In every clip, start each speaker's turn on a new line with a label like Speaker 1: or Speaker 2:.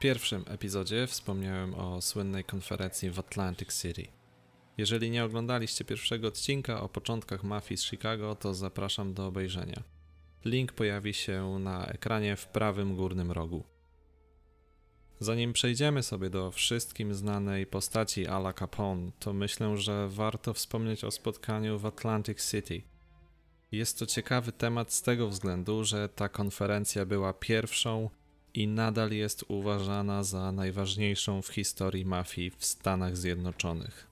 Speaker 1: pierwszym epizodzie wspomniałem o słynnej konferencji w Atlantic City. Jeżeli nie oglądaliście pierwszego odcinka o początkach mafii z Chicago, to zapraszam do obejrzenia. Link pojawi się na ekranie w prawym górnym rogu. Zanim przejdziemy sobie do wszystkim znanej postaci Ala Capone, to myślę, że warto wspomnieć o spotkaniu w Atlantic City. Jest to ciekawy temat z tego względu, że ta konferencja była pierwszą i nadal jest uważana za najważniejszą w historii mafii w Stanach Zjednoczonych.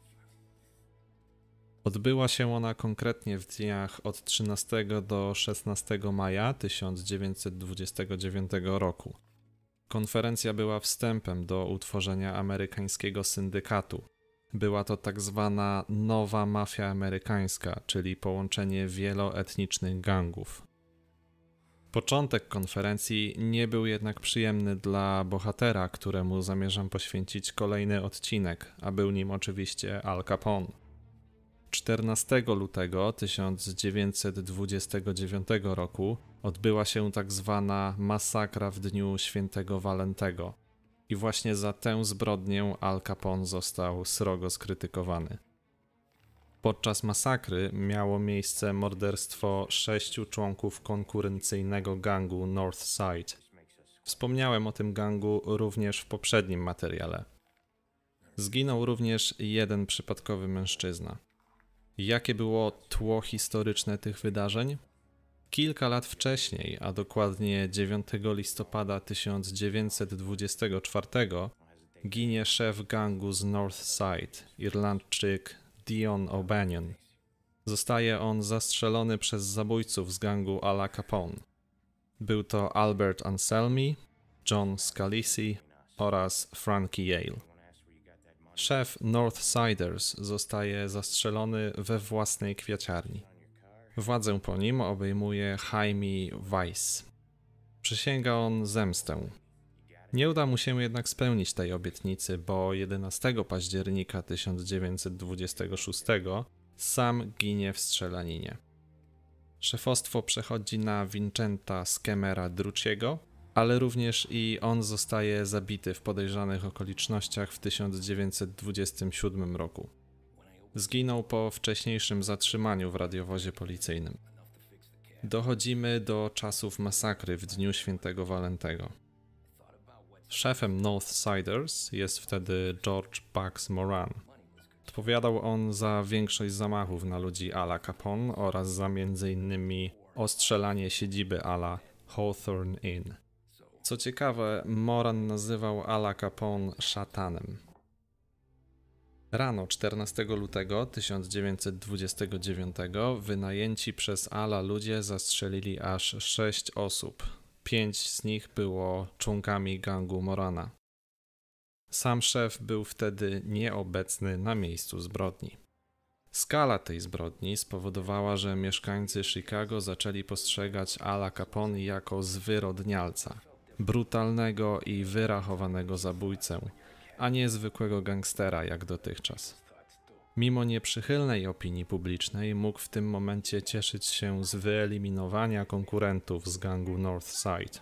Speaker 1: Odbyła się ona konkretnie w dniach od 13 do 16 maja 1929 roku. Konferencja była wstępem do utworzenia amerykańskiego syndykatu. Była to tak zwana nowa mafia amerykańska, czyli połączenie wieloetnicznych gangów. Początek konferencji nie był jednak przyjemny dla bohatera, któremu zamierzam poświęcić kolejny odcinek, a był nim oczywiście Al Capone. 14 lutego 1929 roku odbyła się tak zwana masakra w dniu świętego Walentego. I właśnie za tę zbrodnię Al Capone został srogo skrytykowany. Podczas masakry miało miejsce morderstwo sześciu członków konkurencyjnego gangu Northside. Wspomniałem o tym gangu również w poprzednim materiale. Zginął również jeden przypadkowy mężczyzna. Jakie było tło historyczne tych wydarzeń? Kilka lat wcześniej, a dokładnie 9 listopada 1924, ginie szef gangu z Northside, Irlandczyk Dion O'Banion. Zostaje on zastrzelony przez zabójców z gangu Ala Capone. Był to Albert Anselmi, John Scalisi oraz Frankie Yale. Szef Northsiders zostaje zastrzelony we własnej kwiaciarni. Władzę po nim obejmuje Jaime Weiss. Przysięga on zemstę, nie uda mu się jednak spełnić tej obietnicy, bo 11 października 1926 sam ginie w strzelaninie. Szefostwo przechodzi na Vincenta Skemera Druciego, ale również i on zostaje zabity w podejrzanych okolicznościach w 1927 roku. Zginął po wcześniejszym zatrzymaniu w radiowozie policyjnym. Dochodzimy do czasów masakry w dniu świętego Walentego. Szefem Northsiders jest wtedy George Bugs Moran. Odpowiadał on za większość zamachów na ludzi Ala Capone oraz za m.in. ostrzelanie siedziby Ala Hawthorne Inn. Co ciekawe, Moran nazywał Ala Capone szatanem. Rano 14 lutego 1929 wynajęci przez Ala ludzie zastrzelili aż 6 osób, pięć z nich było członkami gangu Morana. Sam szef był wtedy nieobecny na miejscu zbrodni. Skala tej zbrodni spowodowała, że mieszkańcy Chicago zaczęli postrzegać Ala Capone jako zwyrodnialca, brutalnego i wyrachowanego zabójcę, a nie zwykłego gangstera jak dotychczas mimo nieprzychylnej opinii publicznej, mógł w tym momencie cieszyć się z wyeliminowania konkurentów z gangu Northside.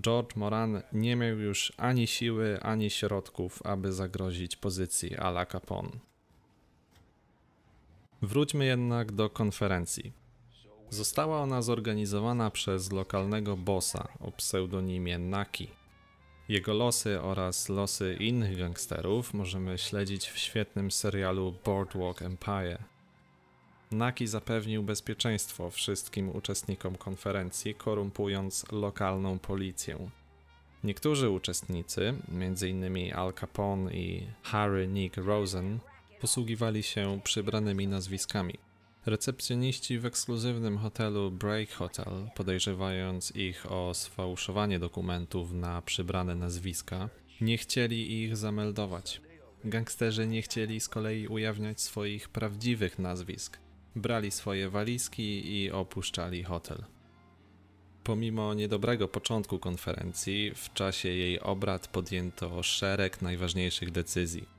Speaker 1: George Moran nie miał już ani siły, ani środków, aby zagrozić pozycji Ala Capone. Wróćmy jednak do konferencji. Została ona zorganizowana przez lokalnego bossa o pseudonimie Naki jego losy oraz losy innych gangsterów możemy śledzić w świetnym serialu Boardwalk Empire. Naki zapewnił bezpieczeństwo wszystkim uczestnikom konferencji, korumpując lokalną policję. Niektórzy uczestnicy, m.in. Al Capone i Harry Nick Rosen, posługiwali się przybranymi nazwiskami. Recepcjoniści w ekskluzywnym hotelu Break Hotel, podejrzewając ich o sfałszowanie dokumentów na przybrane nazwiska, nie chcieli ich zameldować. Gangsterzy nie chcieli z kolei ujawniać swoich prawdziwych nazwisk. Brali swoje walizki i opuszczali hotel. Pomimo niedobrego początku konferencji, w czasie jej obrad podjęto szereg najważniejszych decyzji.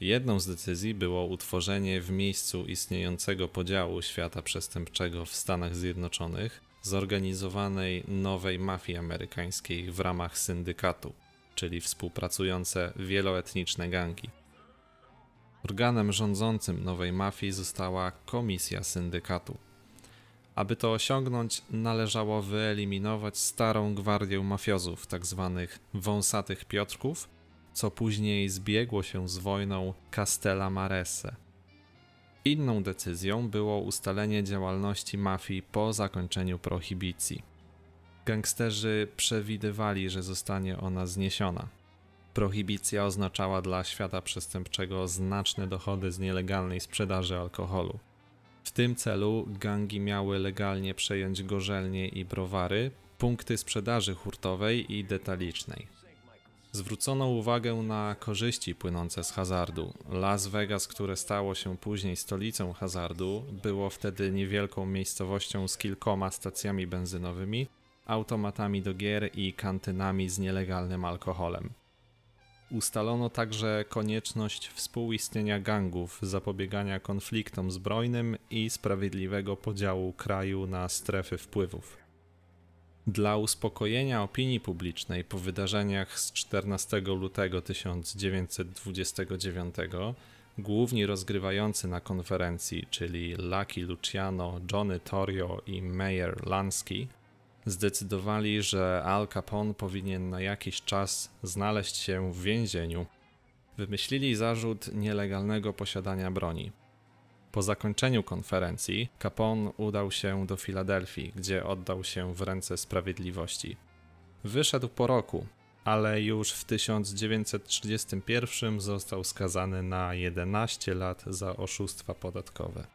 Speaker 1: Jedną z decyzji było utworzenie w miejscu istniejącego podziału świata przestępczego w Stanach Zjednoczonych zorganizowanej nowej mafii amerykańskiej w ramach syndykatu, czyli współpracujące wieloetniczne gangi. Organem rządzącym nowej mafii została komisja syndykatu. Aby to osiągnąć, należało wyeliminować starą gwardię mafiozów, tzw. Tak wąsatych Piotrków, co później zbiegło się z wojną Castella Marese. Inną decyzją było ustalenie działalności mafii po zakończeniu prohibicji. Gangsterzy przewidywali, że zostanie ona zniesiona. Prohibicja oznaczała dla świata przestępczego znaczne dochody z nielegalnej sprzedaży alkoholu. W tym celu gangi miały legalnie przejąć gorzelnie i browary, punkty sprzedaży hurtowej i detalicznej zwrócono uwagę na korzyści płynące z hazardu. Las Vegas, które stało się później stolicą hazardu, było wtedy niewielką miejscowością z kilkoma stacjami benzynowymi, automatami do gier i kantynami z nielegalnym alkoholem. Ustalono także konieczność współistnienia gangów, zapobiegania konfliktom zbrojnym i sprawiedliwego podziału kraju na strefy wpływów. Dla uspokojenia opinii publicznej po wydarzeniach z 14 lutego 1929 główni rozgrywający na konferencji, czyli Lucky Luciano, Johnny Torrio i Mayer Lansky, zdecydowali, że Al Capone powinien na jakiś czas znaleźć się w więzieniu. Wymyślili zarzut nielegalnego posiadania broni. Po zakończeniu konferencji Capone udał się do Filadelfii, gdzie oddał się w ręce sprawiedliwości. Wyszedł po roku, ale już w 1931 został skazany na 11 lat za oszustwa podatkowe.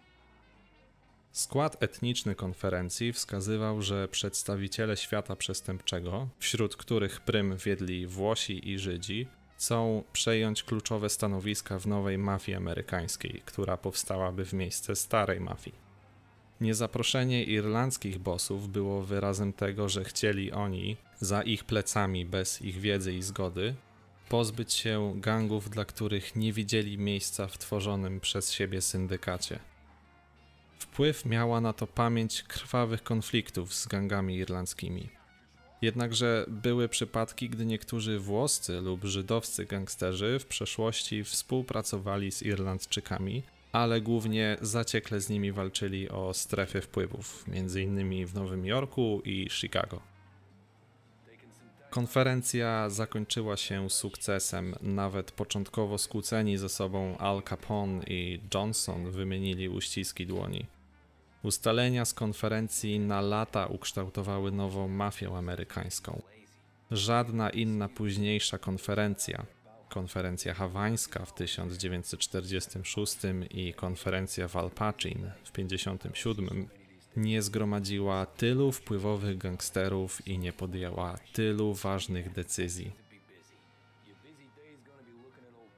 Speaker 1: Skład etniczny konferencji wskazywał, że przedstawiciele świata przestępczego, wśród których prym wiedli Włosi i Żydzi, chcą przejąć kluczowe stanowiska w nowej mafii amerykańskiej, która powstałaby w miejsce starej mafii. Niezaproszenie irlandzkich bosów było wyrazem tego, że chcieli oni, za ich plecami, bez ich wiedzy i zgody, pozbyć się gangów, dla których nie widzieli miejsca w tworzonym przez siebie syndykacie. Wpływ miała na to pamięć krwawych konfliktów z gangami irlandzkimi. Jednakże były przypadki, gdy niektórzy włoscy lub żydowscy gangsterzy w przeszłości współpracowali z Irlandczykami, ale głównie zaciekle z nimi walczyli o strefy wpływów, m.in. w Nowym Jorku i Chicago. Konferencja zakończyła się sukcesem. Nawet początkowo skłóceni ze sobą Al Capone i Johnson wymienili uściski dłoni. Ustalenia z konferencji na lata ukształtowały nową mafię amerykańską. Żadna inna późniejsza konferencja, konferencja hawańska w 1946 i konferencja w Alpacin w 1957, nie zgromadziła tylu wpływowych gangsterów i nie podjęła tylu ważnych decyzji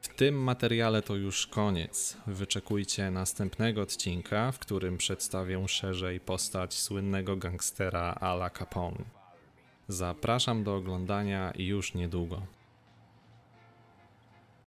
Speaker 1: w tym materiale to już koniec. Wyczekujcie następnego odcinka, w którym przedstawię szerzej postać słynnego gangstera Ala Capone. Zapraszam do oglądania już niedługo.